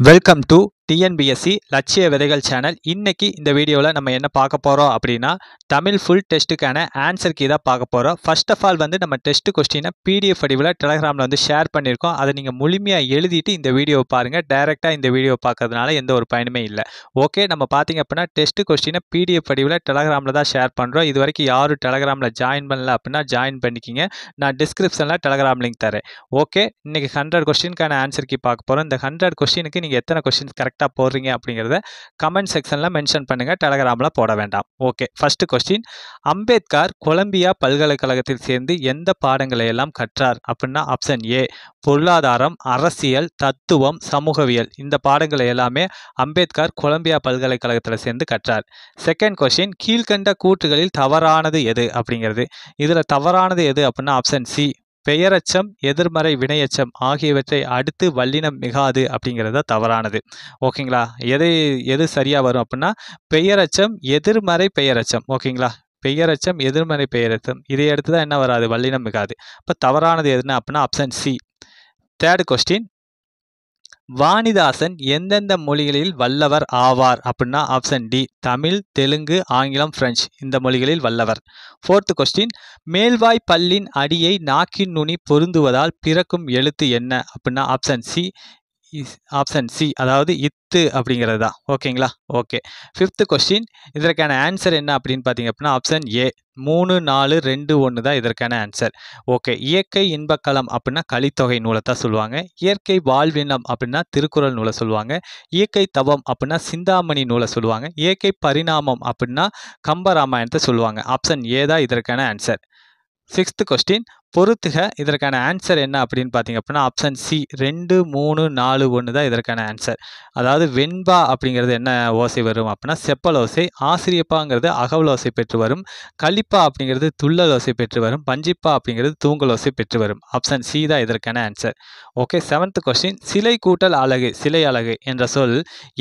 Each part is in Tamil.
Welcome to டிஎன்பிஎஸ்சி லட்சிய விதைகள் சேனல் இன்றைக்கி இந்த வீடியோவில் நம்ம என்ன பார்க்க போகிறோம் அப்படின்னா தமிழ் ஃபுல் டெஸ்ட்டுக்கான ஆன்சர் கீ தான் பார்க்க போகிறோம் ஃபர்ஸ்ட் ஆஃப் ஆல் வந்து நம்ம டெஸ்ட் கொஸ்டினை பிடிஎஃப் வடிவில் டெலகிராமில் வந்து ஷேர் பண்ணியிருக்கோம் அதை நீங்கள் முழுமையாக எழுதிட்டு இந்த வீடியோவை பாருங்கள் டைரெக்டாக இந்த வீடியோ பார்க்கறதுனால எந்த ஒரு பயனுமே இல்லை ஓகே நம்ம பார்த்தீங்க அப்படின்னா டெஸ்ட் கொஸ்டினை பிடிஎஃப் வடிவில் டெலகிராமில் தான் ஷேர் பண்ணுறோம் இது வரைக்கும் யாரும் டெலகிராமில் ஜாயின் பண்ணல அப்படின்னா ஜாயின் பண்ணிக்கிங்க நான் டிஸ்கிரிப்ஷனில் டெலகிராம் லிங்க் தரேன் ஓகே இன்றைக்கி ஹண்ட்ரட் கொஸ்டினுக்கான ஆன்சர் கீ பார்க்க போகிறோம் இந்த ஹண்ட்ரட் கொஸ்டினுக்கு நீங்கள் எத்தனை கொஸ்டின் கரெக்ட் கரெக்டாக போடுறீங்க அப்படிங்கிறத கமெண்ட் செக்ஷனில் மென்ஷன் பண்ணுங்கள் டெலகிராமில் போட வேண்டாம் okay first question Ambedkar Columbia பல்கலைக்கழகத்தில் சேர்ந்து எந்த பாடங்களை எல்லாம் கற்றார் அப்படின்னா ஆப்ஷன் ஏ பொருளாதாரம் அரசியல் தத்துவம் சமூகவியல் இந்த பாடங்களை எல்லாமே அம்பேத்கர் கொலம்பியா பல்கலைக்கழகத்தில் சேர்ந்து கற்றார் செகண்ட் கொஸ்டின் கீழ்கண்ட கூற்றுகளில் தவறானது எது அப்படிங்கிறது இதில் தவறானது எது அப்படின்னா ஆப்ஷன் சி பெயரச்சம் எதிர்மறை வினையச்சம் ஆகியவற்றை அடுத்து வல்லினம் மிகாது அப்படிங்கிறத தவறானது ஓகேங்களா எது எது சரியாக வரும் அப்படின்னா பெயரச்சம் எதிர்மறை பெயரச்சம் ஓகேங்களா பெயரச்சம் எதிர்மறை பெயரச்சம் இதை அடுத்து தான் என்ன வராது வல்லினம் மிகாது இப்போ தவறானது எதுனா அப்படின்னா option C third question Vanidasan எந்தெந்த மொழிகளில் வல்லவர் ஆவார் அப்படின்னா ஆப்ஷன் டி தமிழ் தெலுங்கு ஆங்கிலம் பிரெஞ்சு இந்த மொழிகளில் வல்லவர் ஃபோர்த்து கொஸ்டின் மேல்வாய் பல்லின் அடியை நாக்கின் நுனி பொருந்துவதால் பிறக்கும் எழுத்து என்ன அப்படின்னா ஆப்ஷன் சி ஆப்ஷன் சி அதாவது இத்து அப்படிங்கிறது தான் ஓகேங்களா ஓகே ஃபிஃப்த்து கொஸ்டின் இதற்கான ஆன்சர் என்ன அப்படின்னு பார்த்தீங்க அப்படின்னா ஆப்ஷன் ஏ மூணு நாலு ரெண்டு ஒன்று தான் இதற்கான ஆன்சர் ஓகே இயற்கை இன்பக்கலம் அப்படின்னா கலித்தொகை நூலை தான் சொல்லுவாங்க இயற்கை வாழ்வினம் அப்படின்னா திருக்குறள் நூலை சொல்லுவாங்க இயற்கை தவம் அப்படின்னா சிந்தாமணி நூலை சொல்லுவாங்க இயற்கை பரிணாமம் அப்படின்னா கம்பராமாயணத்தை சொல்லுவாங்க ஆப்ஷன் ஏ தான் இதற்கான ஆன்சர் சிக்ஸ்த்து கொஸ்டின் பொறுத்துக இதற்கான ஆன்சர் என்ன அப்படின்னு பார்த்தீங்க அப்படின்னா ஆப்ஷன் சி ரெண்டு மூணு நாலு ஒன்று தான் இதற்கான ஆன்சர் அதாவது வெண்பா அப்படிங்கிறது என்ன ஓசை வரும் அப்படின்னா செப்பல் ஓசை ஆசிரியப்பாங்கிறது அகவல் ஓசை பெற்று வரும் கழிப்பா அப்படிங்கிறது துள்ளல் ஓசை பெற்று வரும் பஞ்சிப்பா அப்படிங்கிறது தூங்கல் ஓசை பெற்று வரும் ஆப்ஷன் சி தான் இதற்கான ஆன்சர் ஓகே செவன்த் கொஸ்டின் சிலை கூட்டல் அழகு சிலை அழகு என்ற சொல்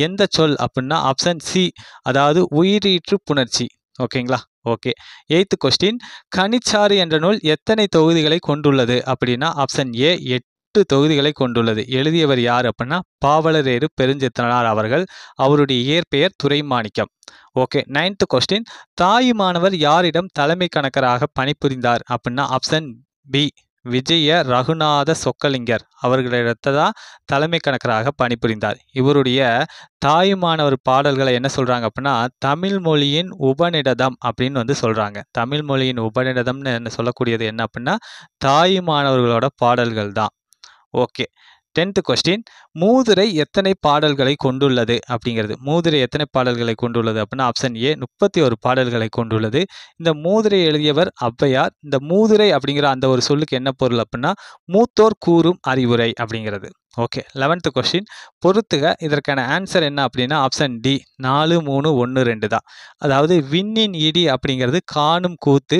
எந்த சொல் அப்படின்னா ஆப்ஷன் சி அதாவது உயிரீற்று புணர்ச்சி ஓகேங்களா ஓகே எய்த்து கொஸ்டின் கனிச்சாறு என்ற நூல் எத்தனை தொகுதிகளை கொண்டுள்ளது அப்படின்னா ஆப்ஷன் ஏ எட்டு தொகுதிகளை கொண்டுள்ளது எழுதியவர் யார் அப்படின்னா பாவலரேறு பெருஞ்சித்தனார் அவர்கள் அவருடைய இயற்பெயர் துறைமாணிக்கம் ஓகே நைன்த்து கொஸ்டின் மாணவர் யாரிடம் தலைமை கணக்கராக பணிபுரிந்தார் அப்படின்னா ஆப்ஷன் பி விஜய ரகுநாத சொக்கலிங்கர் அவர்களிடத்தை தான் தலைமை கணக்கராக பணிபுரிந்தார் இவருடைய தாயுமானவர் பாடல்களை என்ன சொல்கிறாங்க அப்படின்னா தமிழ் மொழியின் உபநிடதம் அப்படின்னு வந்து சொல்கிறாங்க தமிழ் மொழியின் உபநிடதம்னு என்ன சொல்லக்கூடியது என்ன அப்படின்னா தாயுமானவர்களோட பாடல்கள் தான் ஓகே டென்த்து கொஸ்டின் மூதுரை எத்தனை பாடல்களை கொண்டுள்ளது அப்படிங்கிறது மூதுரை எத்தனை பாடல்களை கொண்டுள்ளது அப்படின்னா ஆப்ஷன் ஏ முப்பத்தி ஒரு பாடல்களை கொண்டுள்ளது இந்த மூதுரை எழுதியவர் அவ்வையார் இந்த மூதுரை அப்படிங்கிற அந்த ஒரு சொல்லுக்கு என்ன பொருள் அப்படின்னா மூத்தோர் கூறும் அறிவுரை அப்படிங்கிறது ஓகே லெவன்த்து கொஸ்டின் பொறுத்துக இதற்கான ஆன்சர் என்ன அப்படின்னா ஆப்ஷன் டி நாலு மூணு ஒன்று ரெண்டு தான் அதாவது விண்ணின் இடி அப்படிங்கிறது காணும் கூத்து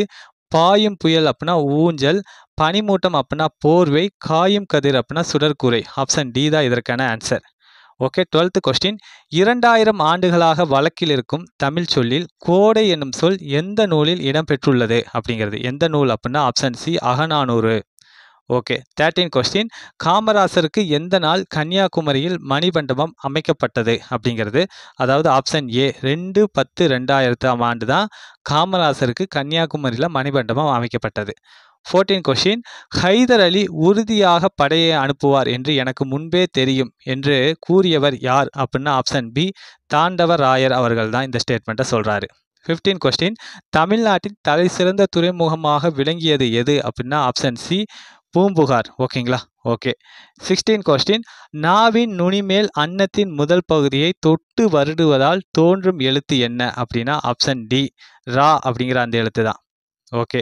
பாயும் புயல் அப்படின்னா ஊஞ்சல் பனிமூட்டம் அப்படின்னா போர்வை காயும் கதிர் அப்படின்னா சுடற்கூரை ஆப்ஷன் டி தான் இதற்கான ஆன்சர் ஓகே டுவெல்த்து கொஸ்டின் இரண்டாயிரம் ஆண்டுகளாக வழக்கில் இருக்கும் தமிழ் சொல்லில் கோடை என்னும் சொல் எந்த நூலில் இடம்பெற்றுள்ளது அப்படிங்கிறது எந்த நூல் அப்படின்னா option C Akananuru okay thirteen question காமராசருக்கு எந்த நாள் கன்னியாகுமரியில் மணிமண்டபம் அமைக்கப்பட்டது அப்படிங்கிறது அதாவது ஆப்ஷன் ஏ ரெண்டு பத்து ரெண்டாயிரத்தாம் ஆண்டு தான் காமராசருக்கு கன்னியாகுமரியில் மணிமண்டபம் அமைக்கப்பட்டது ஃபோர்டீன் கொஸ்டின் ஹைதர் அலி உறுதியாக படையை அனுப்புவார் என்று எனக்கு முன்பே தெரியும் என்று கூறியவர் யார் அப்படின்னா ஆப்ஷன் பி தாண்டவ ராயர் அவர்கள் தான் இந்த ஸ்டேட்மெண்ட்டை சொல்கிறாரு ஃபிஃப்டீன் கொஸ்டின் தமிழ்நாட்டின் தலை சிறந்த துறைமுகமாக விளங்கியது எது அப்படின்னா ஆப்ஷன் சி பூம்புகார் ஓகேங்களா ஓகே சிக்ஸ்டீன் கொஸ்டின் நாவின் நுனிமேல் அன்னத்தின் முதல் பகுதியை தொட்டு வருடுவதால் தோன்றும் எழுத்து என்ன அப்படின்னா ஆப்ஷன் டி ரா அப்படிங்கிற அந்த எழுத்து தான் ஓகே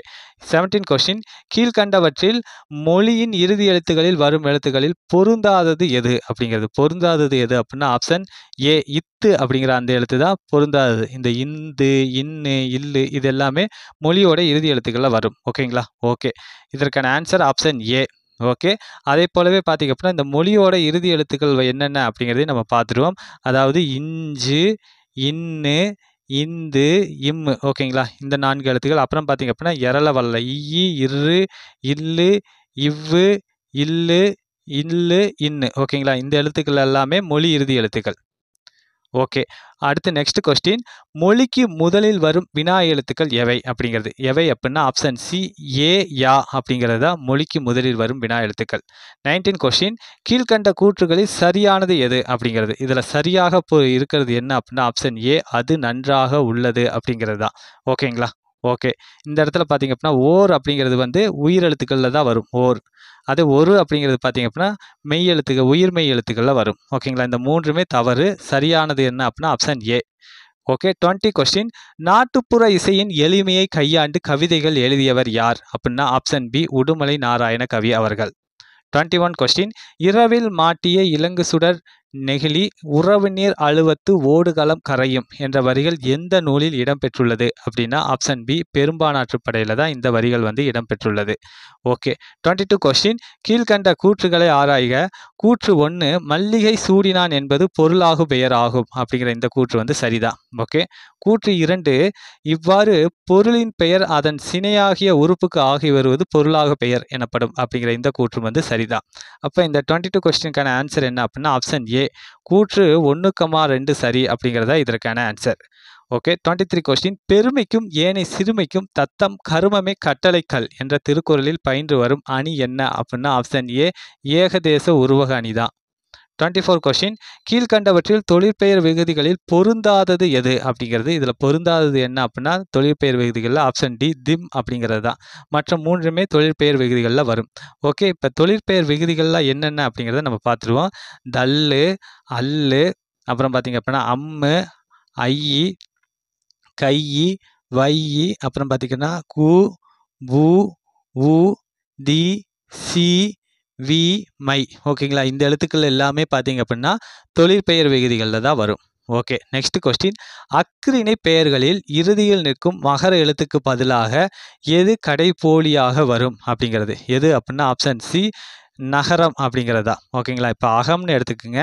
செவன்டீன் கொஸ்டின் கீழ்கண்டவற்றில் மொழியின் இறுதி எழுத்துக்களில் வரும் எழுத்துக்களில் பொருந்தாதது எது அப்படிங்கிறது பொருந்தாதது எது அப்படின்னா ஆப்ஷன் ஏ இத்து அப்படிங்கிற அந்த எழுத்து தான் பொருந்தாதது இந்த இந்து இன்னு இல்லு இது எல்லாமே மொழியோட இறுதி எழுத்துக்களில் வரும் ஓகேங்களா ஓகே இதற்கான ஆன்சர் ஆப்ஷன் ஏ ஓகே அதே போலவே பார்த்திங்க அப்படின்னா இந்த மொழியோட இறுதி எழுத்துக்கள் என்னென்ன அப்படிங்கிறதையும் நம்ம பார்த்துருவோம் அதாவது இஞ்சு இன்னு இந்து இம் ஓகேங்களா இந்த நான்கு எழுத்துக்கள் அப்புறம் பார்த்தீங்க அப்படின்னா இரள வல்ல இ இரு இல்லு இவ்வு இல்லு இல்லு இன்னு ஓகேங்களா இந்த எழுத்துக்கள் எல்லாமே மொழி இறுதி எழுத்துக்கள் ஓகே அடுத்து நெக்ஸ்ட் கொஸ்டின் மொழிக்கு முதலில் வரும் வினா எழுத்துக்கள் எவை அப்படிங்கிறது எவை அப்படின்னா ஆப்ஷன் சி ஏ யா அப்படிங்கிறது தான் மொழிக்கு முதலில் வரும் வினா எழுத்துக்கள் நைன்டீன் கொஸ்டின் கீழ்கண்ட கூற்றுகளில் சரியானது எது அப்படிங்கிறது இதில் சரியாக இருக்கிறது என்ன அப்படின்னா ஆப்ஷன் ஏ அது நன்றாக உள்ளது அப்படிங்கிறது தான் ஓகேங்களா ஓகே இந்த இடத்துல பார்த்தீங்க அப்படின்னா ஓர் அப்படிங்கிறது வந்து உயிரெழுத்துக்களில் தான் வரும் ஓர் அது ஒரு அப்படிங்கிறது பார்த்திங்க அப்படின்னா மெய் உயிர் மெய் எழுத்துக்களில் வரும் ஓகேங்களா இந்த மூன்றுமே தவறு சரியானது என்ன அப்படின்னா option A okay twenty question நாட்டுப்புற இசையின் எளிமையை கையாண்டு கவிதைகள் எழுதியவர் யார் அப்படின்னா ஆப்ஷன் பி உடுமலை நாராயண கவி அவர்கள் டுவெண்ட்டி ஒன் கொஸ்டின் இரவில் மாட்டிய இலங்கு சுடர் நெகிழி உறவு நீர் அழுவத்து ஓடுகளம் கரையும் என்ற வரிகள் எந்த நூலில் இடம்பெற்றுள்ளது அப்படின்னா ஆப்ஷன் பி பெரும்பானாற்றுப்படையில் தான் இந்த வரிகள் வந்து இடம்பெற்றுள்ளது ஓகே டுவெண்ட்டி டூ கொஸ்டின் கீழ்கண்ட கூற்றுகளை ஆராய்க கூற்று ஒன்று மல்லிகை சூடினான் என்பது பொருளாகு பெயராகும் அப்படிங்கிற இந்த கூற்று வந்து சரிதான் ஓகே கூற்று இரண்டு இவ்வாறு பொருளின் பெயர் அதன் சினையாகிய உறுப்புக்கு ஆகி வருவது பொருளாக பெயர் எனப்படும் அப்படிங்கிற இந்த கூற்று வந்து சரிதான் அப்போ இந்த டுவெண்ட்டி டூ கொஸ்டினுக்கான ஆன்சர் என்ன அப்படின்னா ஆப்ஷன் ஏ கூற்று ஒன்று கமா ரெண்டு சரி அப்படிங்கிறதா இதற்கான answer okay twenty three question பெருமைக்கும் ஏனை சிறுமைக்கும் தத்தம் கருமமே கட்டளைக்கல் என்ற திருக்குறளில் பயின்று வரும் அணி என்ன அப்படின்னா ஆப்ஷன் ஏ ஏகதேச உருவக அணி தான் டுவெண்ட்டி ஃபோர் கொஸ்டின் கீழ்கண்டவற்றில் தொழிற்பெயர் விகுதிகளில் பொருந்தாதது எது அப்படிங்கிறது இதில் பொருந்தாதது என்ன அப்படின்னா தொழிற்பெயர் விகுதிகளில் ஆப்ஷன் டி திம் அப்படிங்கிறது தான் மற்ற மூன்றுமே தொழிற்பெயர் விகுதிகளில் வரும் ஓகே இப்போ தொழிற்பெயர் விகுதிகளில் என்னென்ன அப்படிங்கிறத நம்ம பார்த்துருவோம் தல்லு அல்லு அப்புறம் பார்த்திங்க அப்படின்னா அம்மு ஐ கையி வை அப்புறம் பார்த்திங்கன்னா கு பு உ தி சி வி மை ஓகேங்களா இந்த எழுத்துக்கள் எல்லாமே பார்த்தீங்க அப்படின்னா தொழிற்பெயர் விகுதிகளில் தான் வரும் ஓகே நெக்ஸ்ட் கொஸ்டின் அக்ரிணை பெயர்களில் இறுதியில் நிற்கும் மகர எழுத்துக்கு பதிலாக எது கடைபோலியாக வரும் அப்படிங்கிறது எது அப்படின்னா ஆப்ஷன் சி நகரம் அப்படிங்கிறதா ஓகேங்களா இப்போ அகம்னு எடுத்துக்கோங்க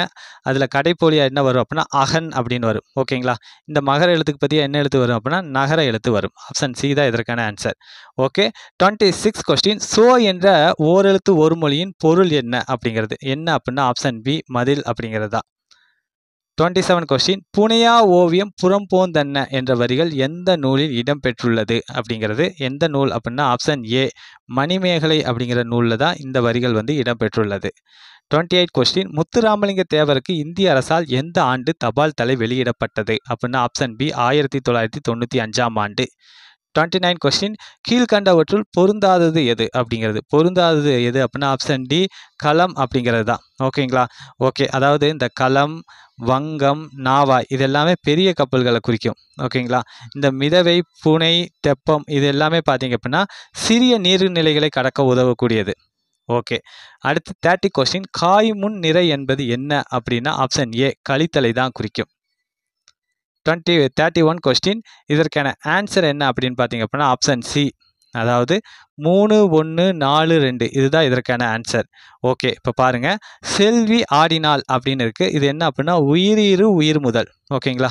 அதில் கடைப்போலியாக என்ன வரும் அப்படின்னா அகன் அப்படின்னு வரும் ஓகேங்களா இந்த மகர எழுத்துக்கு பற்றிய என்ன எழுத்து வரும் அப்படின்னா நகர எழுத்து வரும் ஆப்ஷன் சி தான் இதற்கான answer okay twenty six question சோ என்ற ஓரெழுத்து ஒரு மொழியின் பொருள் என்ன அப்படிங்கிறது என்ன அப்படின்னா ஆப்ஷன் பி மதில் அப்படிங்கிறது தான் டுவெண்ட்டி செவன் கொஸ்டின் புனையா ஓவியம் புறம்போந்தன்ன என்ற வரிகள் எந்த நூலில் இடம்பெற்றுள்ளது அப்படிங்கிறது எந்த நூல் அப்படின்னா ஆப்ஷன் ஏ மணிமேகலை அப்படிங்கிற நூலில் தான் இந்த வரிகள் வந்து இடம்பெற்றுள்ளது டுவெண்ட்டி எயிட் கொஸ்டின் முத்துராமலிங்க தேவருக்கு இந்திய அரசால் எந்த ஆண்டு தபால் தலை வெளியிடப்பட்டது அப்படின்னா ஆப்ஷன் பி ஆயிரத்தி தொள்ளாயிரத்தி தொண்ணூற்றி அஞ்சாம் ஆண்டு டுவெண்ட்டி நைன் கொஸ்டின் கீழ்கண்டவற்றுள் பொருந்தாதது எது அப்படிங்கிறது பொருந்தாதது எது அப்படின்னா ஆப்ஷன் டி களம் அப்படிங்கிறது தான் ஓகேங்களா ஓகே அதாவது இந்த களம் வங்கம் நாவா இதெல்லாமே பெரிய கப்பல்களை குறிக்கும் ஓகேங்களா இந்த மிதவை புனை தெப்பம் இது எல்லாமே பார்த்தீங்க அப்படின்னா சிறிய நீர்நிலைகளை கடக்க உதவக்கூடியது ஓகே அடுத்து தேர்ட்டி கொஸ்டின் காய் முன் நிறை என்பது என்ன அப்படின்னா ஆப்ஷன் ஏ கழித்தலை தான் குறிக்கும் டுவெண்ட்டி தேர்ட்டி ஒன் கொஸ்டின் இதற்கான ஆன்சர் என்ன அப்படின்னு பார்த்தீங்க அப்படின்னா ஆப்ஷன் சி அதாவது மூணு ஒன்று நாலு ரெண்டு இதுதான் இதற்கான ஆன்சர் ஓகே இப்போ பாருங்கள் செல்வி ஆடினால் அப்படின்னு இருக்குது இது என்ன அப்படின்னா உயிரீரு உயிர் முதல் ஓகேங்களா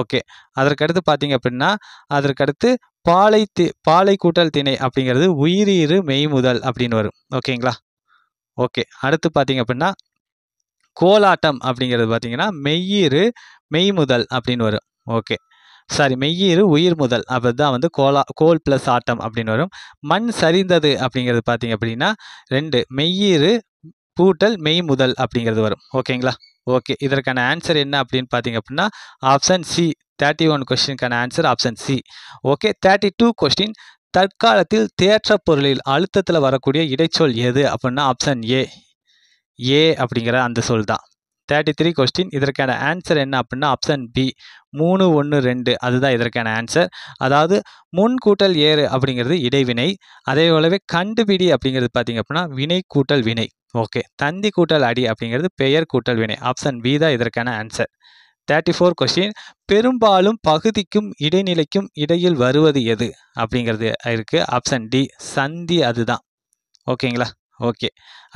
ஓகே அதற்கடுத்து பார்த்தீங்க அப்படின்னா அதற்கடுத்து பாலை தி பாலை கூட்டல் திணை அப்படிங்கிறது மெய் முதல் அப்படின்னு வரும் ஓகேங்களா ஓகே அடுத்து பார்த்தீங்க அப்படின்னா கோலாட்டம் அப்படிங்கிறது பார்த்தீங்கன்னா மெய்யீறு மெய்முதல் அப்படின்னு வரும் ஓகே சாரி மெய்யீறு உயிர் முதல் அப்படி தான் வந்து கோலா கோல் ப்ளஸ் ஆட்டம் அப்படின்னு வரும் மண் சரிந்தது அப்படிங்கிறது பார்த்தீங்க அப்படின்னா ரெண்டு மெய்யீறு பூட்டல் மெய் முதல் அப்படிங்கிறது வரும் ஓகேங்களா ஓகே இதற்கான ஆன்சர் என்ன அப்படின்னு பார்த்தீங்க அப்படின்னா ஆப்ஷன் சி தேர்ட்டி ஒன் கொஸ்டினுக்கான answer option C okay thirty two question தற்காலத்தில் தேற்ற பொருளில் அழுத்தத்தில் வரக்கூடிய இடைச்சொல் எது அப்படின்னா ஆப்ஷன் ஏ ஏ அப்படிங்கிற அந்த சொல் தான் தேர்ட்டி த்ரீ கொஸ்டின் இதற்கான ஆன்சர் என்ன அப்படின்னா ஆப்ஷன் பி மூணு ஒன்று ரெண்டு அதுதான் இதற்கான ஆன்சர் அதாவது முன் கூட்டல் ஏறு அப்படிங்கிறது இடைவினை அதே போலவே கண்டுபிடி அப்படிங்கிறது பார்த்திங்க அப்படின்னா வினை கூட்டல் வினை ஓகே தந்தி கூட்டல் அடி அப்படிங்கிறது பெயர் கூட்டல் வினை ஆப்ஷன் பி தான் இதற்கான ஆன்சர் தேர்ட்டி ஃபோர் கொஸ்டின் பெரும்பாலும் பகுதிக்கும் இடைநிலைக்கும் இடையில் வருவது எது அப்படிங்கிறது இருக்குது ஆப்ஷன் டி சந்தி அதுதான் ஓகேங்களா ஓகே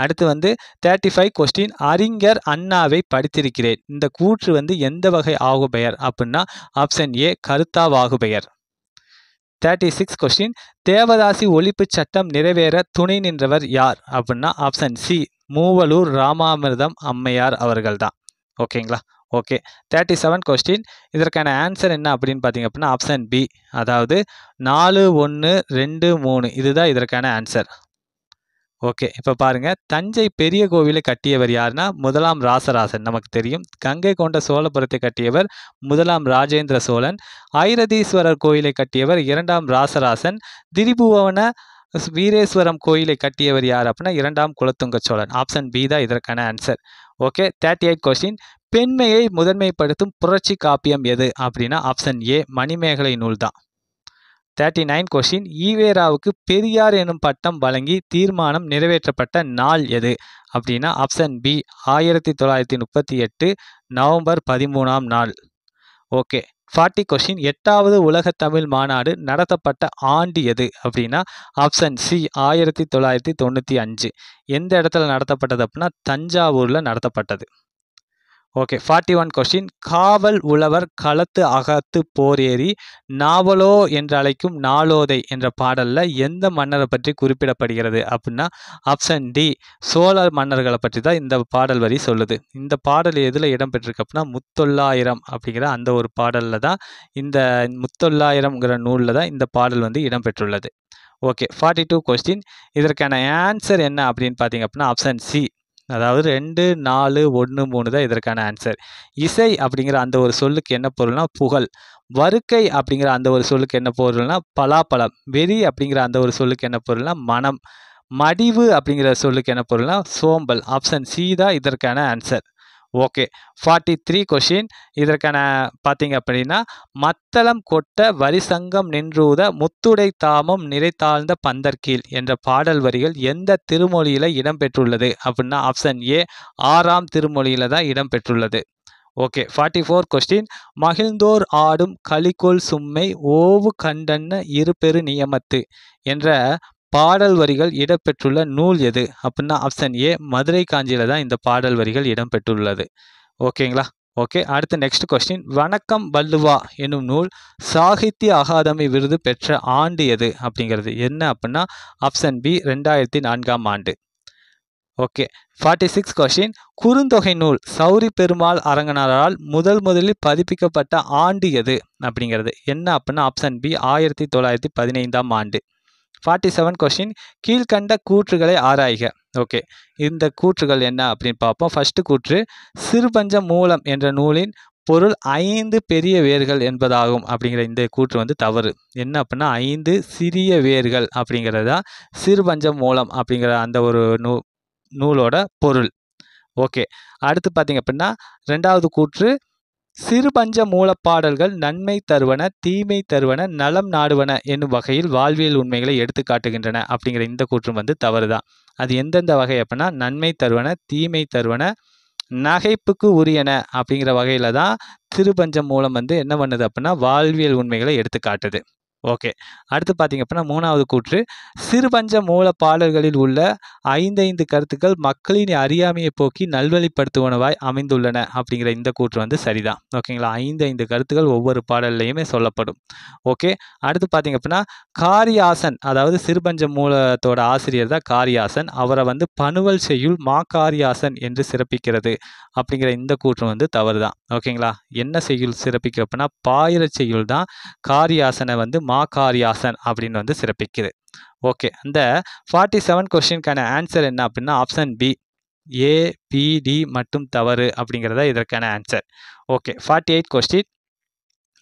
அடுத்து வந்து தேர்ட்டி ஃபைவ் கொஸ்டின் அறிஞர் அண்ணாவை படித்திருக்கிறேன் இந்த கூற்று வந்து எந்த வகை ஆகுபெயர் அப்படின்னா ஆப்ஷன் ஏ கருத்தா பெயர் தேர்ட்டி சிக்ஸ் கொஸ்டின் தேவதாசி ஒழிப்பு சட்டம் நிறைவேற துணை நின்றவர் யார் அப்படின்னா ஆப்ஷன் சி மூவலூர் ராமாமிர்தம் அம்மையார் அவர்கள் தான் ஓகேங்களா ஓகே தேர்ட்டி செவன் கொஸ்டின் இதற்கான ஆன்சர் என்ன அப்படின்னு பார்த்தீங்க அப்படின்னா ஆப்ஷன் பி அதாவது நாலு ஒன்று ரெண்டு மூணு இதுதான் இதற்கான ஆன்சர் ஓகே இப்போ பாருங்கள் தஞ்சை பெரிய கோவிலை கட்டியவர் யாருன்னா முதலாம் ராசராசன் நமக்கு தெரியும் கங்கை கொண்ட சோழபுரத்தை கட்டியவர் முதலாம் ராஜேந்திர சோழன் ஐரதீஸ்வரர் கோயிலை கட்டியவர் இரண்டாம் ராசராசன் திரிபுவன வீரேஸ்வரம் கோயிலை கட்டியவர் யார் அப்படின்னா இரண்டாம் குலத்துங்க சோழன் ஆப்ஷன் பி தான் இதற்கான answer okay thirty eight question பெண்மையை முதன்மைப்படுத்தும் புரட்சி காப்பியம் எது அப்படின்னா ஆப்ஷன் ஏ மணிமேகலை நூல் தான் தேர்ட்டி நைன் கொஸ்டின் ஈவேராவுக்கு பெரியார் எனும் பட்டம் வழங்கி தீர்மானம் நிறைவேற்றப்பட்ட நாள் எது அப்படின்னா ஆப்ஷன் பி ஆயிரத்தி தொள்ளாயிரத்தி முப்பத்தி எட்டு நவம்பர் பதிமூணாம் நாள் ஓகே ஃபார்ட்டி கொஸ்டின் எட்டாவது உலக தமிழ் மாநாடு நடத்தப்பட்ட ஆண்டு எது அப்படின்னா ஆப்ஷன் சி ஆயிரத்தி தொள்ளாயிரத்தி தொண்ணூற்றி அஞ்சு எந்த இடத்துல நடத்தப்பட்டது அப்படின்னா தஞ்சாவூரில் நடத்தப்பட்டது ஓகே ஃபார்ட்டி ஒன் கொஸ்டின் காவல் உழவர் களத்து அகத்து ஏறி நாவலோ என்று அழைக்கும் நாளோதை என்ற பாடலில் எந்த மன்னரை பற்றி குறிப்பிடப்படுகிறது அப்படின்னா ஆப்ஷன் டி சோழர் மன்னர்களை பற்றி தான் இந்த பாடல் வரி சொல்லுது இந்த பாடல் எதில் இடம்பெற்றிருக்கு அப்படின்னா முத்தொள்ளாயிரம் அப்படிங்கிற அந்த ஒரு பாடலில் தான் இந்த முத்தொள்ளாயிரம்ங்கிற நூலில் தான் இந்த பாடல் வந்து இடம்பெற்றுள்ளது ஓகே ஃபார்ட்டி டூ கொஸ்டின் இதற்கான ஆன்சர் என்ன அப்படின்னு பார்த்தீங்க அப்படின்னா ஆப்ஷன் சி அதாவது ரெண்டு நாலு ஒன்று மூணு தான் இதற்கான ஆன்சர் இசை அப்படிங்கிற அந்த ஒரு சொல்லுக்கு என்ன பொருள்னா புகழ் வருக்கை அப்படிங்கிற அந்த ஒரு சொல்லுக்கு என்ன பொருள்னா பலாப்பழம் வெறி அப்படிங்கிற அந்த ஒரு சொல்லுக்கு என்ன பொருள்னா மனம் மடிவு அப்படிங்கிற சொல்லுக்கு என்ன பொருள்னா சோம்பல் ஆப்ஷன் சி தான் இதற்கான answer okay forty three question இதற்கான பார்த்தீங்க அப்படின்னா மத்தளம் கொட்ட வரிசங்கம் நின்றூத முத்துடை தாமம் நிறைத்தாழ்ந்த பந்தர்கீழ் என்ற பாடல் வரிகள் எந்த திருமொழியில் இடம்பெற்றுள்ளது அப்படின்னா ஆப்ஷன் ஏ ஆறாம் திருமொழியில் தான் இடம்பெற்றுள்ளது ஓகே ஃபார்ட்டி ஃபோர் கொஸ்டின் மகிழ்ந்தோர் ஆடும் களிக்கோள் சும்மை ஓவு கண்டன்ன இருபெரு நியமத்து என்ற பாடல் வரிகள் இடம்பெற்றுள்ள நூல் எது அப்படின்னா ஆப்ஷன் ஏ மதுரை காஞ்சியில் தான் இந்த பாடல் வரிகள் இடம்பெற்றுள்ளது ஓகேங்களா ஓகே அடுத்த நெக்ஸ்ட் கொஸ்டின் வணக்கம் வள்ளுவா என்னும் நூல் சாகித்ய அகாதமி விருது பெற்ற ஆண்டு எது அப்படிங்கிறது என்ன அப்படின்னா ஆப்ஷன் பி ரெண்டாயிரத்தி நான்காம் ஆண்டு okay forty six question Kurunthogai நூல் சௌரி பெருமாள் அரங்கனாரால் முதல் முதலில் பதிப்பிக்கப்பட்ட ஆண்டு எது அப்படிங்கிறது என்ன அப்படின்னா ஆப்ஷன் பி ஆயிரத்தி தொள்ளாயிரத்தி பதினைந்தாம் ஆண்டு ஃபார்ட்டி செவன் கொஷின் கீழ்கண்ட கூற்றுகளை ஆராய்க ஓகே இந்த கூற்றுகள் என்ன அப்படின்னு பார்ப்போம் ஃபஸ்ட்டு கூற்று சிறுபஞ்ச மூலம் என்ற நூலின் பொருள் ஐந்து பெரிய வேர்கள் என்பதாகும் அப்படிங்கிற இந்த கூற்று வந்து தவறு என்ன அப்படின்னா ஐந்து சிறிய வேர்கள் தான் சிறுபஞ்ச மூலம் அப்படிங்கிற அந்த ஒரு நூ நூலோட பொருள் ஓகே அடுத்து பார்த்தீங்க அப்படின்னா ரெண்டாவது கூற்று சிறுபஞ்ச மூலப்பாடல்கள் நன்மை தருவன தீமை தருவன நலம் நாடுவன என்னும் வகையில் வாழ்வியல் உண்மைகளை எடுத்து காட்டுகின்றன அப்படிங்கிற இந்த கூற்றம் வந்து தவறுதான் அது எந்தெந்த வகை அப்படின்னா நன்மை தருவன தீமை தருவன நகைப்புக்கு உரியன அப்படிங்கிற வகையில் தான் திருப்பஞ்ச மூலம் வந்து என்ன பண்ணுது அப்படின்னா வாழ்வியல் உண்மைகளை எடுத்து காட்டுது ஓகே அடுத்து பார்த்திங்க அப்படின்னா மூணாவது கூற்று சிறுபஞ்ச பாடல்களில் உள்ள ஐந்தைந்து கருத்துக்கள் மக்களின் அறியாமையை போக்கி நல்வழிப்படுத்துவனவாய் அமைந்துள்ளன அப்படிங்கிற இந்த கூற்று வந்து சரிதான் ஓகேங்களா ஐந்து ஐந்து கருத்துக்கள் ஒவ்வொரு பாடல்லையுமே சொல்லப்படும் ஓகே அடுத்து பார்த்திங்க அப்படின்னா காரியாசன் அதாவது சிறுபஞ்ச மூலத்தோட ஆசிரியர் தான் காரியாசன் அவரை வந்து பனுவல் செய்யுள் மா காரியாசன் என்று சிறப்பிக்கிறது அப்படிங்கிற இந்த கூற்று வந்து தவறு தான் ஓகேங்களா என்ன செய்யுள் சிறப்பிக்கிறப்பனா பாயிர செய்யுள் தான் காரியாசனை வந்து மா மாகாரியாசன் அப்படின்னு வந்து சிறப்பிக்குது ஓகே அந்த ஃபார்ட்டி செவன் கொஸ்டினுக்கான ஆன்சர் என்ன அப்படின்னா option B A B D மட்டும் தவறு அப்படிங்கிறத இதற்கான answer okay forty eight question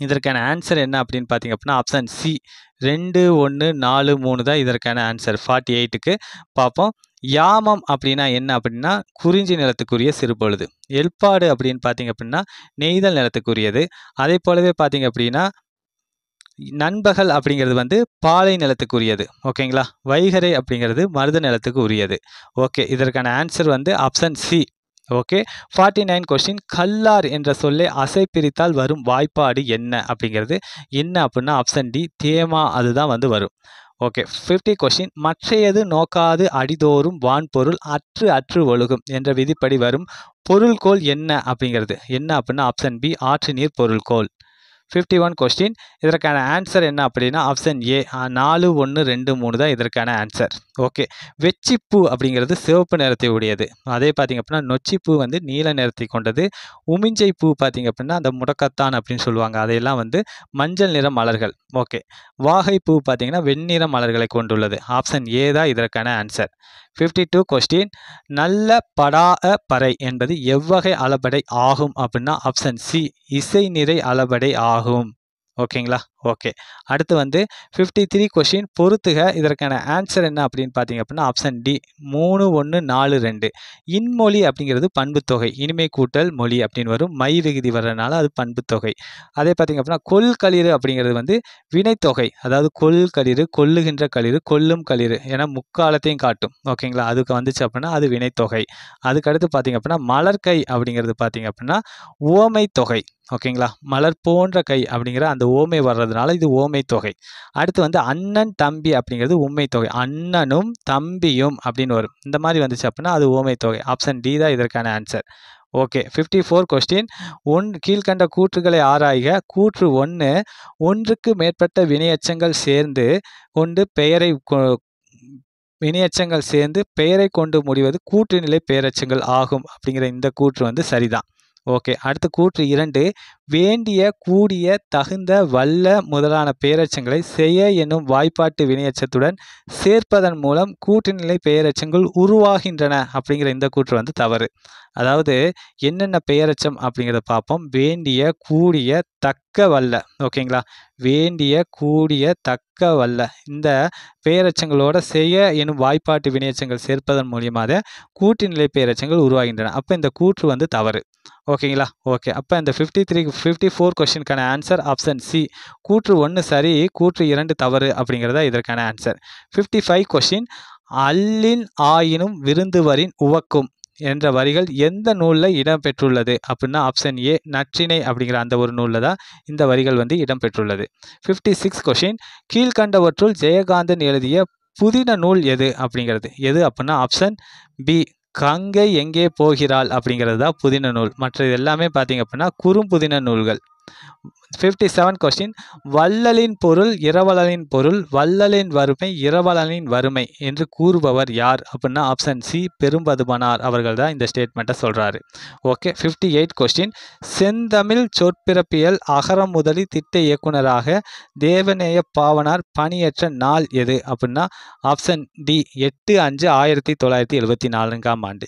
இதற்கான ஆன்சர் என்ன அப்படின்னு பார்த்தீங்க அப்படின்னா ஆப்ஷன் சி ரெண்டு ஒன்று நாலு மூணு தான் இதற்கான ஆன்சர் ஃபார்ட்டி எயிட்டுக்கு பார்ப்போம் யாமம் அப்படின்னா என்ன அப்படின்னா குறிஞ்சி நிலத்துக்குரிய சிறுபொழுது எல்பாடு அப்படின்னு பார்த்தீங்க அப்படின்னா நெய்தல் நிலத்துக்குரியது அதே போலவே பார்த்தீங்க அப்படின்னா நண்பகல் அப்படிங்கிறது வந்து பாலை நிலத்துக்கு உரியது ஓகேங்களா வைகரை அப்படிங்கிறது மருத நிலத்துக்கு உரியது ஓகே இதற்கான ஆன்சர் வந்து option C okay forty nine question கல்லார் என்ற சொல்லை அசை பிரித்தால் வரும் வாய்ப்பாடு என்ன அப்படிங்கிறது என்ன அப்படின்னா ஆப்ஷன் டி தேமா அதுதான் வந்து வரும் ஓகே ஃபிஃப்டி கொஸ்டின் மற்றையது நோக்காது அடிதோறும் வான்பொருள் அற்று அற்று ஒழுகும் என்ற விதிப்படி வரும் பொருள்கோள் என்ன அப்படிங்கிறது என்ன அப்படின்னா ஆப்ஷன் பி ஆற்று நீர் பொருள்கோள் ஃபிஃப்டி ஒன் கொஸ்டின் இதற்கான ஆன்சர் என்ன அப்படின்னா ஆப்ஷன் ஏ நாலு ஒன்று ரெண்டு மூணு தான் இதற்கான ஆன்சர் ஓகே வெச்சிப்பூ அப்படிங்கிறது சிவப்பு நிறத்தை உடையது அதே பார்த்திங்க அப்படின்னா நொச்சிப்பூ வந்து நீல நிறத்தை கொண்டது உமிஞ்சை பூ பார்த்திங்க அப்படின்னா அந்த முடக்கத்தான் அப்படின்னு சொல்லுவாங்க அதையெல்லாம் வந்து மஞ்சள் நிற மலர்கள் ஓகே வாகை பூ பார்த்திங்கன்னா வெண்ணிற மலர்களை கொண்டுள்ளது ஆப்ஷன் ஏ தான் இதற்கான ஆன்சர் ஃபிஃப்டி டூ கொஸ்டின் நல்ல படாக பறை என்பது எவ்வகை அளபடை ஆகும் அப்படின்னா ஆப்ஷன் சி இசை நிறை அளபடை ஆகும் ஓகேங்களா ஓகே அடுத்து வந்து ஃபிஃப்டி த்ரீ கொஷின் பொறுத்துக இதற்கான ஆன்சர் என்ன அப்படின்னு பார்த்தீங்க அப்படின்னா ஆப்ஷன் டி மூணு ஒன்று நாலு ரெண்டு இன்மொழி அப்படிங்கிறது பண்புத்தொகை இனிமை கூட்டல் மொழி அப்படின்னு வரும் மை விகுதி வர்றதுனால அது பண்புத்தொகை அதே பார்த்தீங்க அப்படின்னா கொல் அப்படிங்கிறது வந்து வினைத்தொகை அதாவது கொல் கொள்ளுகின்ற கொல்லுகின்ற களிறு கொல்லும் களிறு ஏன்னா முக்காலத்தையும் காட்டும் ஓகேங்களா அதுக்கு வந்துச்சு அப்படின்னா அது வினைத்தொகை அதுக்கடுத்து பார்த்தீங்க அப்படின்னா மலர்கை அப்படிங்கிறது பார்த்தீங்க அப்படின்னா ஓமை தொகை ஓகேங்களா மலர் போன்ற கை அப்படிங்கிற அந்த ஓமை வர்றது அப்படிங்கிறதுனால இது ஓமை தொகை அடுத்து வந்து அண்ணன் தம்பி அப்படிங்கிறது உண்மை தொகை அண்ணனும் தம்பியும் அப்படின்னு வரும் இந்த மாதிரி வந்துச்சு அப்படின்னா அது ஓமை தொகை ஆப்ஷன் டி தான் இதற்கான answer okay fifty four question one கீழ்கண்ட கூற்றுகளை ஆராய்க கூற்று ஒன்று ஒன்றுக்கு மேற்பட்ட வினையச்சங்கள் சேர்ந்து கொண்டு பெயரை வினையச்சங்கள் சேர்ந்து பெயரை கொண்டு முடிவது கூற்றுநிலை பெயரச்சங்கள் ஆகும் அப்படிங்கிற இந்த கூற்று வந்து சரிதான் ஓகே அடுத்த கூற்று இரண்டு வேண்டிய கூடிய தகுந்த வல்ல முதலான பெயரெச்சங்களை செய்ய என்னும் வாய்ப்பாட்டு வினையச்சத்துடன் சேர்ப்பதன் மூலம் கூட்டுநிலை பெயரெச்சங்கள் உருவாகின்றன அப்படிங்கிற இந்த கூற்று வந்து தவறு அதாவது என்னென்ன பெயரச்சம் அப்படிங்கிறத பார்ப்போம் வேண்டிய கூடிய தக்க வல்ல ஓகேங்களா வேண்டிய கூடிய தக்க வல்ல இந்த பெயரச்சங்களோட செய்ய எனும் வாய்ப்பாட்டு வினையச்சங்கள் சேர்ப்பதன் மூலியமாக நிலை பெயரச்சங்கள் உருவாகின்றன அப்போ இந்த கூற்று வந்து தவறு ஓகேங்களா ஓகே அப்போ இந்த ஃபிஃப்டி த்ரீக்கு ஃபிஃப்டி ஃபோர் கொஷினுக்கான ஆன்சர் ஆப்ஷன் சி கூற்று ஒன்று சரி கூற்று இரண்டு தவறு அப்படிங்கிறதா இதற்கான ஆன்சர் ஃபிஃப்டி ஃபைவ் கொஷின் அல்லின் ஆயினும் விருந்துவரின் உவக்கும் என்ற வரிகள் எந்த நூலில் இடம்பெற்றுள்ளது அப்படின்னா ஆப்ஷன் ஏ நற்றினை அப்படிங்கிற அந்த ஒரு நூலில் தான் இந்த வரிகள் வந்து இடம்பெற்றுள்ளது ஃபிஃப்டி சிக்ஸ் கொஷின் கீழ்கண்டவற்றுள் ஜெயகாந்தன் எழுதிய புதின நூல் எது அப்படிங்கிறது எது அப்படின்னா ஆப்ஷன் பி கங்கை எங்கே போகிறாள் அப்படிங்கிறது தான் புதின நூல் மற்ற எல்லாமே பார்த்தீங்க அப்படின்னா குறும்புதின நூல்கள் ஃபிஃப்டி செவன் கொஸ்டின் வள்ளலின் பொருள் இரவலனின் பொருள் வள்ளலின் வறுமை இரவலனின் வறுமை என்று கூறுபவர் யார் அப்படின்னா ஆப்ஷன் சி பெரும்பதுமனார் அவர்கள் தான் இந்த ஸ்டேட்மெண்ட்டை சொல்கிறாரு ஓகே ஃபிஃப்டி எயிட் கொஸ்டின் செந்தமிழ் சொற்பிறப்பியல் அகரம் முதலி திட்ட இயக்குநராக தேவநேய பாவனார் பணியற்ற நாள் எது அப்படின்னா ஆப்ஷன் டி எட்டு அஞ்சு ஆயிரத்தி தொள்ளாயிரத்தி எழுபத்தி நான்காம் ஆண்டு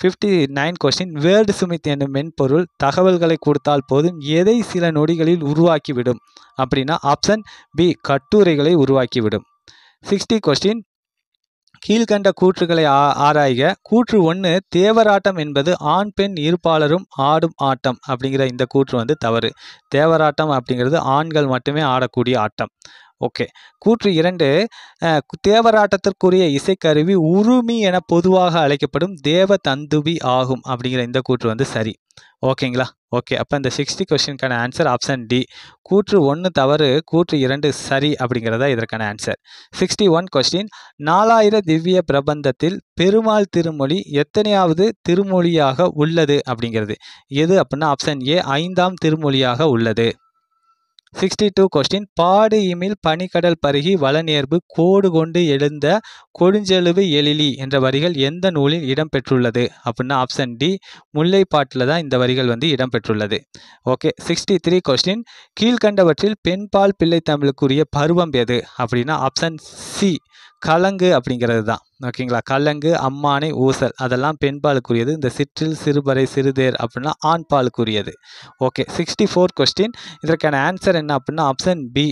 fifty nine question WordSmith என்னும் மென்பொருள் தகவல்களை கொடுத்தால் போதும் எதை சில நொடிகளில் உருவாக்கிவிடும் அப்படின்னா ஆப்ஷன் பி கட்டுரைகளை உருவாக்கிவிடும் சிக்ஸ்டி கொஸ்டின் கீழ்கண்ட கூற்றுகளை ஆ ஆராய்க கூற்று ஒன்று தேவராட்டம் என்பது ஆண் பெண் இருப்பாளரும் ஆடும் ஆட்டம் அப்படிங்கிற இந்த கூற்று வந்து தவறு தேவராட்டம் அப்படிங்கிறது ஆண்கள் மட்டுமே ஆடக்கூடிய ஆட்டம் ஓகே கூற்று இரண்டு தேவராட்டத்திற்குரிய இசைக்கருவி உருமி என பொதுவாக அழைக்கப்படும் தேவ தந்துவி ஆகும் அப்படிங்கிற இந்த கூற்று வந்து சரி ஓகேங்களா ஓகே அப்போ இந்த சிக்ஸ்டி கொஸ்டினுக்கான ஆன்சர் ஆப்ஷன் டி கூற்று ஒன்று தவறு கூற்று இரண்டு சரி அப்படிங்கிறதா இதற்கான ஆன்சர் சிக்ஸ்டி ஒன் கொஸ்டின் நாலாயிர திவ்ய பிரபந்தத்தில் பெருமாள் திருமொழி எத்தனையாவது திருமொழியாக உள்ளது அப்படிங்கிறது எது அப்படின்னா ஆப்ஷன் ஏ ஐந்தாம் திருமொழியாக உள்ளது சிக்ஸ்டி டூ கொஸ்டின் பாடு இமில் பனிக்கடல் பருகி வளநேர்பு கோடு கொண்டு எழுந்த கொடுஞ்செழுவு எழிலி என்ற வரிகள் எந்த நூலில் இடம்பெற்றுள்ளது அப்படின்னா ஆப்ஷன் டி முல்லைப்பாட்டில் தான் இந்த வரிகள் வந்து இடம்பெற்றுள்ளது ஓகே சிக்ஸ்டி த்ரீ கொஸ்டின் கீழ்கண்டவற்றில் பெண்பால் பிள்ளை தமிழுக்குரிய பருவம் எது அப்படின்னா ஆப்ஷன் சி கலங்கு அப்படிங்கிறது தான் ஓகேங்களா கலங்கு அம்மானை ஊசல் அதெல்லாம் பெண்பாலுக்குரியது இந்த சிற்றில் சிறுபறை சிறுதேர் அப்படின்னா ஆண் பாலுக்குரியது ஓகே சிக்ஸ்டி ஃபோர் கொஸ்டின் இதற்கான ஆன்சர் என்ன அப்படின்னா ஆப்ஷன் பி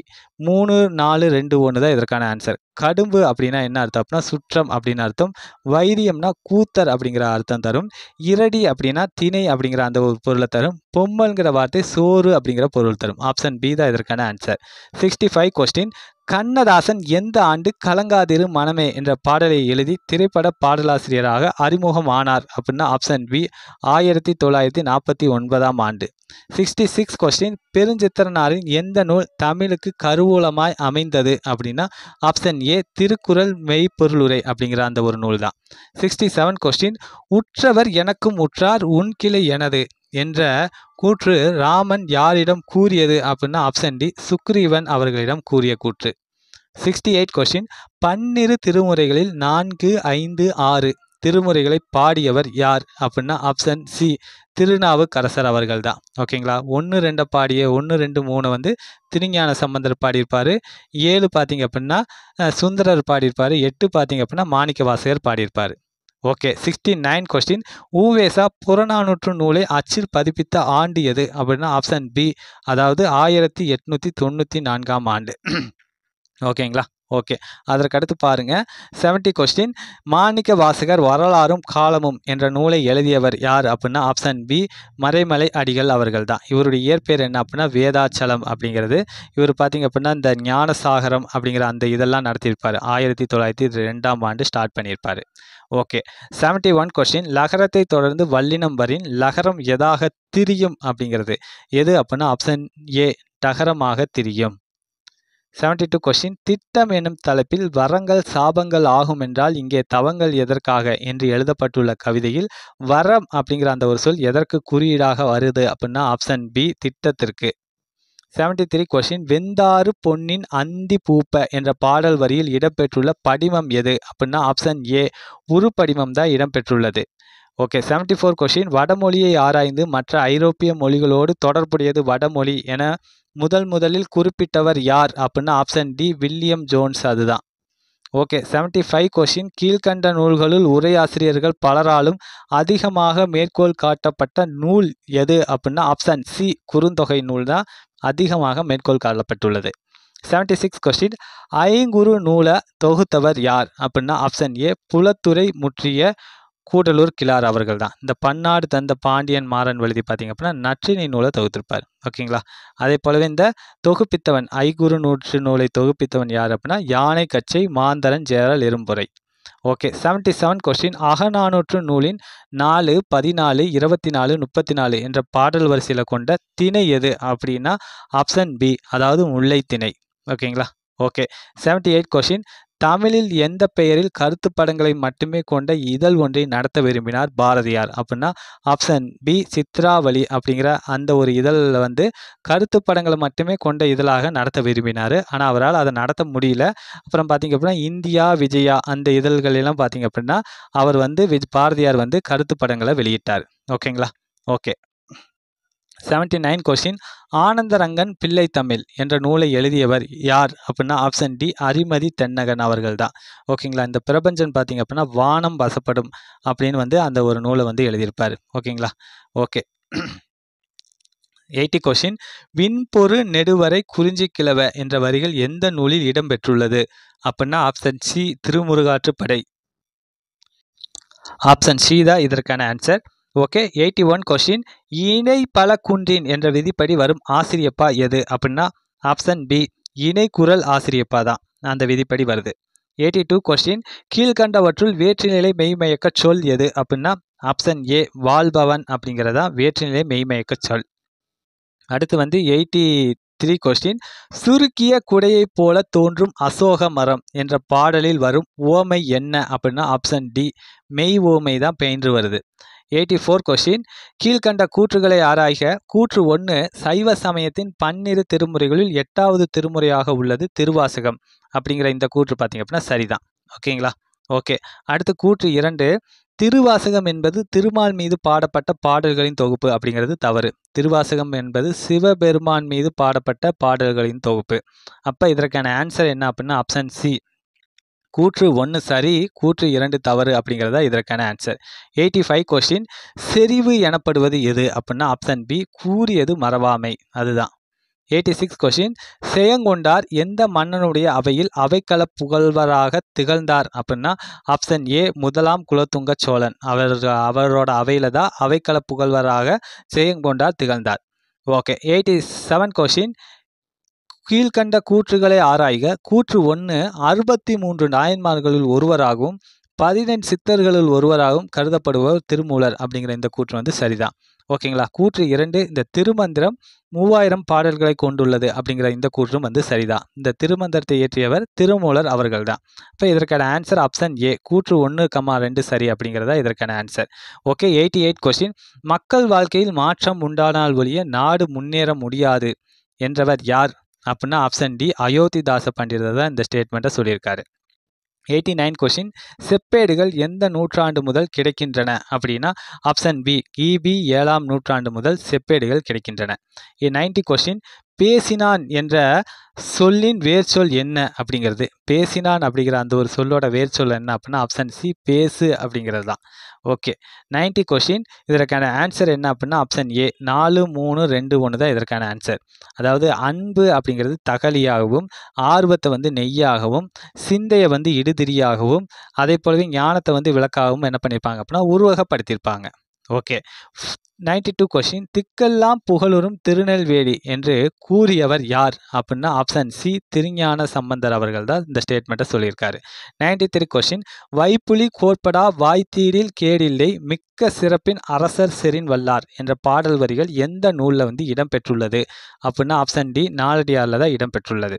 மூணு நாலு ரெண்டு ஒன்று தான் இதற்கான ஆன்சர் கடும்பு அப்படின்னா என்ன அர்த்தம் அப்படின்னா சுற்றம் அப்படின்னு அர்த்தம் வைரியம்னா கூத்தர் அப்படிங்கிற அர்த்தம் தரும் இரடி அப்படின்னா திணை அப்படிங்கிற அந்த ஒரு பொருளை தரும் பொம்மல்ங்கிற வார்த்தை சோறு அப்படிங்கிற பொருள் தரும் ஆப்ஷன் பி தான் இதற்கான answer sixty five question Kannadasan எந்த ஆண்டு கலங்காதிரு மனமே என்ற பாடலை எழுதி திரைப்பட பாடலாசிரியராக அறிமுகம் ஆனார் அப்படின்னா ஆப்ஷன் பி ஆயிரத்தி தொள்ளாயிரத்தி நாற்பத்தி ஒன்பதாம் ஆண்டு சிக்ஸ்டி சிக்ஸ் கொஸ்டின் பெருஞ்சித்திரனாரின் எந்த நூல் தமிழுக்கு கருவு திருவூலமாய் அமைந்தது அப்படின்னா ஆப்ஷன் ஏ திருக்குறள் மெய்ப்பொருளுரை அப்படிங்கிற அந்த ஒரு நூல் தான் சிக்ஸ்டி செவன் கொஸ்டின் உற்றவர் எனக்கும் உற்றார் உன் கிளை எனது என்ற கூற்று ராமன் யாரிடம் கூறியது அப்படின்னா ஆப்ஷன் டி சுக்ரீவன் அவர்களிடம் கூறிய கூற்று சிக்ஸ்டி எயிட் கொஸ்டின் பன்னிரு திருமுறைகளில் நான்கு ஐந்து ஆறு திருமுறைகளை பாடியவர் யார் அப்படின்னா ஆப்ஷன் சி திருநாவுக்கரசர் அவர்கள் தான் ஓகேங்களா ஒன்று ரெண்டை பாடிய ஒன்று ரெண்டு மூணு வந்து திருஞான சம்பந்தர் பாடியிருப்பார் ஏழு பார்த்தீங்க அப்படின்னா சுந்தரர் பாடியிருப்பார் எட்டு பார்த்தீங்க அப்படின்னா மாணிக்க வாசகர் பாடியிருப்பார் ஓகே சிக்ஸ்டி நைன் கொஸ்டின் ஊவேசா புறநானூற்று நூலை அச்சில் பதிப்பித்த ஆண்டு எது அப்படின்னா ஆப்ஷன் பி அதாவது ஆயிரத்தி எட்நூற்றி தொண்ணூற்றி நான்காம் ஆண்டு ஓகேங்களா ஓகே அதற்கடுத்து பாருங்கள் செவன்ட்டி கொஸ்டின் மாணிக்க வாசகர் வரலாறும் காலமும் என்ற நூலை எழுதியவர் யார் அப்படின்னா ஆப்ஷன் பி மறைமலை அடிகள் அவர்கள் தான் இவருடைய இயற்பெயர் என்ன அப்படின்னா வேதாச்சலம் அப்படிங்கிறது இவர் பார்த்திங்க அப்படின்னா இந்த ஞானசாகரம் அப்படிங்கிற அந்த இதெல்லாம் நடத்தியிருப்பார் ஆயிரத்தி தொள்ளாயிரத்தி ரெண்டாம் ஆண்டு ஸ்டார்ட் பண்ணியிருப்பார் ஓகே செவன்ட்டி ஒன் கொஸ்டின் லகரத்தை தொடர்ந்து வல்லினம் வரின் லகரம் எதாக திரியும் அப்படிங்கிறது எது அப்படின்னா ஆப்ஷன் ஏ டகரமாக திரியும் செவன்டி டூ கொஸ்டின் திட்டம் எனும் தலைப்பில் வரங்கள் சாபங்கள் ஆகும் என்றால் இங்கே தவங்கள் எதற்காக என்று எழுதப்பட்டுள்ள கவிதையில் வரம் அப்படிங்கிற அந்த ஒரு சொல் எதற்கு குறியீடாக வருது அப்படின்னா ஆப்ஷன் பி திட்டத்திற்கு செவன்டி த்ரீ கொஸ்டின் வெந்தாறு பொன்னின் அந்தி பூப்ப என்ற பாடல் வரியில் இடம்பெற்றுள்ள படிமம் எது அப்படின்னா ஆப்ஷன் ஏ உரு படிமம் தான் இடம்பெற்றுள்ளது ஓகே செவன்டி ஃபோர் கொஷின் வடமொழியை ஆராய்ந்து மற்ற ஐரோப்பிய மொழிகளோடு தொடர்புடையது வடமொழி என முதல் முதலில் குறிப்பிட்டவர் யார் அப்படின்னா ஆப்ஷன் டி வில்லியம் ஜோன்ஸ் அதுதான் ஓகே செவன்டி ஃபைவ் கொஷின் கீழ்கண்ட நூல்களுள் உரையாசிரியர்கள் பலராலும் அதிகமாக மேற்கோள் காட்டப்பட்ட நூல் எது அப்படின்னா ஆப்ஷன் சி குறுந்தொகை நூல் தான் அதிகமாக மேற்கோள் காட்டப்பட்டுள்ளது செவன்டி சிக்ஸ் கொஸ்டின் ஐங்குறு நூலை தொகுத்தவர் யார் அப்படின்னா ஆப்ஷன் ஏ புலத்துறை முற்றிய கூடலூர் கிளார் அவர்கள் தான் இந்த பன்னாடு தந்த பாண்டியன் மாறன் எழுதி பார்த்தீங்க அப்படின்னா நற்றினை நூலை தொகுத்திருப்பார் ஓகேங்களா அதே போலவே இந்த தொகுப்பித்தவன் ஐகுரு நூற்று நூலை தொகுப்பித்தவன் யார் அப்படின்னா யானை கச்சை மாந்தரன் ஜெயரால் இரும்புரை ஓகே செவன்டி செவன் கொஸ்டின் அகநானூற்று நூலின் நாலு பதினாலு இருபத்தி நாலு முப்பத்தி நாலு என்ற பாடல் வரிசையில் கொண்ட திணை எது அப்படின்னா ஆப்ஷன் பி அதாவது முல்லை திணை ஓகேங்களா ஓகே செவன்டி எயிட் கொஷின் தமிழில் எந்த பெயரில் கருத்து படங்களை மட்டுமே கொண்ட இதழ் ஒன்றை நடத்த விரும்பினார் பாரதியார் அப்படின்னா ஆப்ஷன் பி சித்ராவளி அப்படிங்கிற அந்த ஒரு இதழில் வந்து கருத்து படங்களை மட்டுமே கொண்ட இதழாக நடத்த விரும்பினார் ஆனால் அவரால் அதை நடத்த முடியல அப்புறம் பார்த்திங்க அப்படின்னா இந்தியா விஜயா அந்த இதழ்களெல்லாம் பார்த்திங்க அப்படின்னா அவர் வந்து பாரதியார் வந்து கருத்து படங்களை வெளியிட்டார் ஓகேங்களா okay seventy nine question Anandarangan பிள்ளை தமிழ் என்ற நூலை எழுதியவர் யார் அப்படின்னா ஆப்ஷன் டி அரிமதி தென்னகன் அவர்கள் தான் ஓகேங்களா இந்த பிரபஞ்சன் பார்த்தீங்க அப்படின்னா வானம் வசப்படும் அப்படின்னு வந்து அந்த ஒரு நூலை வந்து எழுதியிருப்பார் ஓகேங்களா ஓகே எயிட்டி கொஷின் விண்பொரு நெடுவரை குறிஞ்சி கிழவ என்ற வரிகள் எந்த நூலில் இடம்பெற்றுள்ளது அப்படின்னா option C Thirumurugatruppadai option C தான் இதற்கான answer okay eighty one question இணை பல குன்றின் என்ற விதிப்படி வரும் ஆசிரியப்பா எது அப்படின்னா ஆப்ஷன் பி இணை குரல் ஆசிரியப்பா தான் அந்த விதிப்படி வருது எயிட்டி டூ கொஸ்டின் கீழ்கண்டவற்றுள் வேற்றுநிலை மெய்மயக்க சொல் எது அப்படின்னா ஆப்ஷன் ஏ வாழ்பவன் அப்படிங்கிறதா வேற்றுநிலை மெய்மயக்க சொல் அடுத்து வந்து எயிட்டி த்ரீ கொஸ்டின் சுருக்கிய குடையைப் போல தோன்றும் அசோக மரம் என்ற பாடலில் வரும் ஓமை என்ன அப்படின்னா ஆப்ஷன் டி மெய் ஓமை தான் பெயின்று வருது எயிட்டி ஃபோர் கொஷின் கீழ்கண்ட கூற்றுகளை ஆராய்க கூற்று ஒன்று சைவ சமயத்தின் பன்னிரு திருமுறைகளில் எட்டாவது திருமுறையாக உள்ளது திருவாசகம் அப்படிங்கிற இந்த கூற்று பார்த்திங்க அப்படின்னா சரிதான் ஓகேங்களா ஓகே அடுத்து கூற்று இரண்டு திருவாசகம் என்பது திருமால் மீது பாடப்பட்ட பாடல்களின் தொகுப்பு அப்படிங்கிறது தவறு திருவாசகம் என்பது சிவபெருமான் மீது பாடப்பட்ட பாடல்களின் தொகுப்பு அப்போ இதற்கான ஆன்சர் என்ன அப்படின்னா ஆப்ஷன் சி கூற்று ஒன்று சரி கூற்று இரண்டு தவறு தான் இதற்கான ஆன்சர் எயிட்டி ஃபைவ் கொஸ்டின் செறிவு எனப்படுவது எது அப்படின்னா ஆப்ஷன் பி கூறியது மறவாமை அதுதான் எயிட்டி சிக்ஸ் கொஷின் செயங்கொண்டார் எந்த மன்னனுடைய அவையில் அவைக்கள புகழ்வராக திகழ்ந்தார் அப்படின்னா ஆப்ஷன் ஏ முதலாம் குலத்துங்க சோழன் அவர் அவரோட அவையில் தான் அவைக்கள புகழ்வராக செயங்கொண்டார் திகழ்ந்தார் ஓகே எயிட்டி செவன் கொஷின் கீழ்கண்ட கூற்றுகளை ஆராய்க கூற்று ஒன்று அறுபத்தி மூன்று நாயன்மார்களில் ஒருவராகவும் பதினெண்டு சித்தர்களில் ஒருவராகவும் கருதப்படுபவர் திருமூலர் அப்படிங்கிற இந்த கூற்று வந்து சரிதான் ஓகேங்களா கூற்று இரண்டு இந்த திருமந்திரம் மூவாயிரம் பாடல்களை கொண்டுள்ளது அப்படிங்கிற இந்த கூற்றும் வந்து சரிதான் இந்த திருமந்திரத்தை இயற்றியவர் திருமூலர் அவர்கள் தான் இப்போ இதற்கான ஆன்சர் ஆப்ஷன் ஏ கூற்று ஒன்று கம்மா ரெண்டு சரி அப்படிங்கிறதா இதற்கான answer okay eighty eight question மக்கள் வாழ்க்கையில் மாற்றம் உண்டானால் ஒழிய நாடு முன்னேற முடியாது என்றவர் யார் அப்படின்னா ஆப்ஷன் டி அயோத்திதாச பண்டிதர் தான் இந்த ஸ்டேட்மெண்ட்டை சொல்லியிருக்காரு எயிட்டி நைன் கொஷின் செப்பேடுகள் எந்த நூற்றாண்டு முதல் கிடைக்கின்றன அப்படின்னா ஆப்ஷன் பி கிபி e ஏழாம் நூற்றாண்டு முதல் செப்பேடுகள் கிடைக்கின்றன நைன்டி கொஷின் பேசினான் என்ற சொல்லின் வேர்ச்சொல் என்ன அப்படிங்கிறது பேசினான் அப்படிங்கிற அந்த ஒரு சொல்லோட வேர்ச்சொல் என்ன அப்படின்னா ஆப்ஷன் சி பேசு அப்படிங்கிறது தான் ஓகே நைன்டி கொஷின் இதற்கான ஆன்சர் என்ன அப்படின்னா ஆப்ஷன் ஏ நாலு மூணு ரெண்டு ஒன்று தான் இதற்கான ஆன்சர் அதாவது அன்பு அப்படிங்கிறது தகலியாகவும் ஆர்வத்தை வந்து நெய்யாகவும் சிந்தையை வந்து இடுதிரியாகவும் அதே போலவே ஞானத்தை வந்து விளக்காகவும் என்ன பண்ணியிருப்பாங்க அப்படின்னா உருவகப்படுத்தியிருப்பாங்க ஓகே நைன்டி டூ கொஷின் திக்கெல்லாம் புகழுறும் திருநெல்வேலி என்று கூறியவர் யார் அப்படின்னா ஆப்ஷன் சி திருஞான சம்பந்தர் அவர்கள் தான் இந்த ஸ்டேட்மெண்ட்டை சொல்லியிருக்காரு நைன்டி த்ரீ கொஷின் வைப்புலி கோட்படா வாய்த்தீரில் கேடில்லை மிக்க சிறப்பின் அரசர் செரின் வல்லார் என்ற பாடல் வரிகள் எந்த நூலில் வந்து இடம்பெற்றுள்ளது அப்படின்னா ஆப்ஷன் டி நாலடியாரில் தான் இடம்பெற்றுள்ளது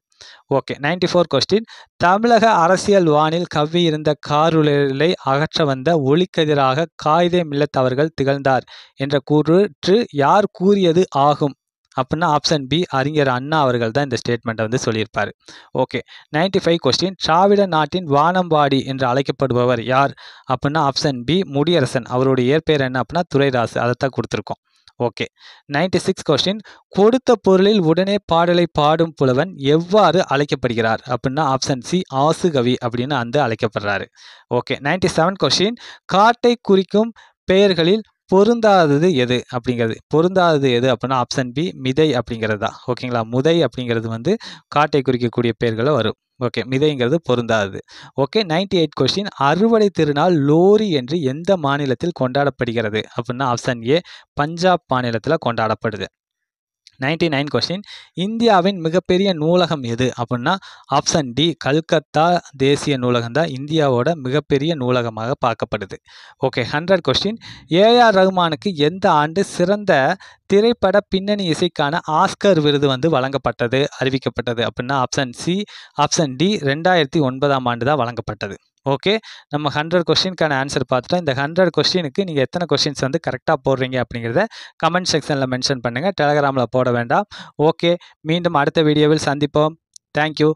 ஓகே நைன்டி ஃபோர் கொஸ்டின் தமிழக அரசியல் வானில் கவ்வி இருந்த காருளை அகற்ற வந்த ஒளிக்கதிராக காயிதே மில்லத் அவர்கள் திகழ்ந்தார் என்ற பொருற்று யார் கூறியது ஆகும் அப்படின்னா ஆப்ஷன் பி அறிஞர் அண்ணா அவர்கள் தான் இந்த ஸ்டேட்மெண்ட்டை வந்து சொல்லியிருப்பார் ஓகே நைன்டி ஃபைவ் கொஸ்டின் திராவிட நாட்டின் வானம்பாடி என்று அழைக்கப்படுபவர் யார் அப்படின்னா ஆப்ஷன் பி முடியரசன் அவருடைய இயற்பெயர் என்ன அப்படின்னா துரைராசு அதை தான் கொடுத்துருக்கோம் ஓகே நைன்டி சிக்ஸ் கொஸ்டின் கொடுத்த பொருளில் உடனே பாடலை பாடும் புலவன் எவ்வாறு அழைக்கப்படுகிறார் அப்படின்னா ஆப்ஷன் சி ஆசுகவி அப்படின்னு அந்த அழைக்கப்படுறாரு ஓகே நைன்டி செவன் கொஸ்டின் காட்டை குறிக்கும் பெயர்களில் பொருந்தாதது எது அப்படிங்கிறது பொருந்தாதது எது அப்படின்னா ஆப்ஷன் பி மிதை அப்படிங்கிறது தான் ஓகேங்களா முதை அப்படிங்கிறது வந்து காட்டை குறிக்கக்கூடிய பெயர்களை வரும் ஓகே மிதைங்கிறது பொருந்தாதது ஓகே நைன்டி எயிட் கொஸ்டின் அறுவடை திருநாள் லோரி என்று எந்த மாநிலத்தில் கொண்டாடப்படுகிறது அப்படின்னா ஆப்ஷன் ஏ பஞ்சாப் மாநிலத்தில் கொண்டாடப்படுது நைன்டி நைன் கொஸ்டின் இந்தியாவின் மிகப்பெரிய நூலகம் எது அப்படின்னா ஆப்ஷன் டி கல்கத்தா தேசிய நூலகம் தான் இந்தியாவோட மிகப்பெரிய நூலகமாக பார்க்கப்படுது ஓகே ஹண்ட்ரட் கொஸ்டின் ஏஆர் ரகுமானுக்கு எந்த ஆண்டு சிறந்த திரைப்பட பின்னணி இசைக்கான ஆஸ்கர் விருது வந்து வழங்கப்பட்டது அறிவிக்கப்பட்டது அப்படின்னா ஆப்ஷன் சி ஆப்ஷன் டி ரெண்டாயிரத்தி ஒன்பதாம் ஆண்டு தான் வழங்கப்பட்டது ஓகே நம்ம ஹண்ட்ரட் கொஸ்டினுக்கான ஆன்சர் பார்த்துட்டோம் இந்த ஹண்ட்ரட் கொஸ்டினுக்கு நீங்கள் எத்தனை கொஸ்டின்ஸ் வந்து கரெக்டாக போடுறீங்க அப்படிங்கிறத கமெண்ட் செக்ஷனில் மென்ஷன் பண்ணுங்கள் டெலகிராமில் போட வேண்டாம் ஓகே மீண்டும் அடுத்த வீடியோவில் சந்திப்போம் தேங்க்யூ